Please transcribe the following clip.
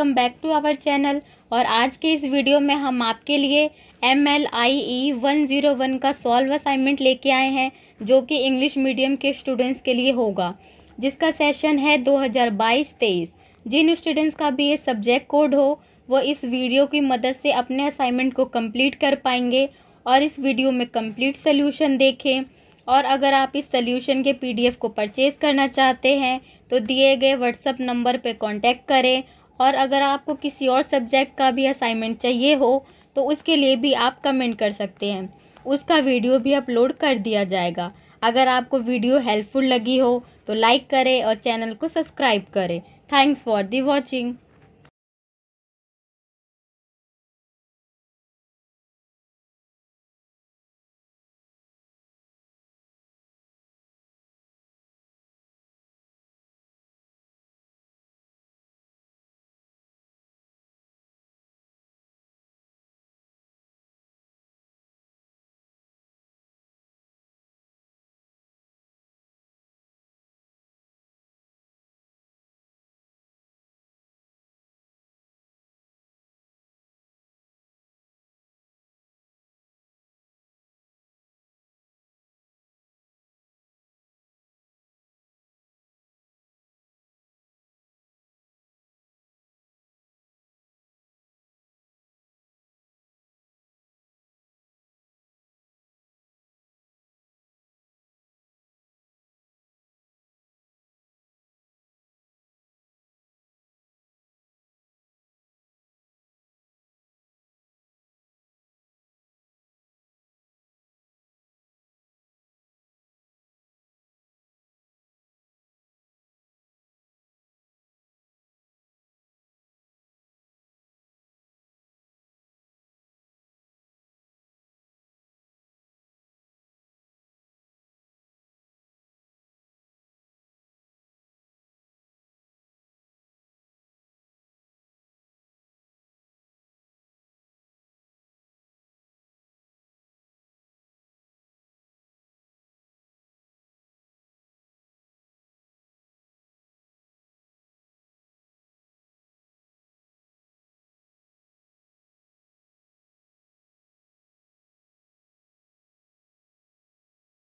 welcome back to our channel और आज के इस वीडियो में हम आपके लिए M L I E one zero one का सॉल्व असाइनमेंट लेके आए हैं जो कि इंग्लिश मीडियम के स्टूडेंट्स के लिए होगा जिसका सेशन है 2022-23 जिन स्टूडेंट्स का भी ये सब्जेक्ट कोड हो वो इस वीडियो की मदद से अपने असाइनमेंट को कम्प्लीट कर पाएंगे और इस वीडियो में कम्प्लीट सल्यूशन देखें और अगर आप इस सल्यूशन के एफ को परचेज़ करना चाहते हैं तो दिए गए व्हाट्सअप नंबर पर कॉन्टेक्ट करें और अगर आपको किसी और सब्जेक्ट का भी असाइनमेंट चाहिए हो तो उसके लिए भी आप कमेंट कर सकते हैं उसका वीडियो भी अपलोड कर दिया जाएगा अगर आपको वीडियो हेल्पफुल लगी हो तो लाइक करें और चैनल को सब्सक्राइब करें थैंक्स फॉर दी वॉचिंग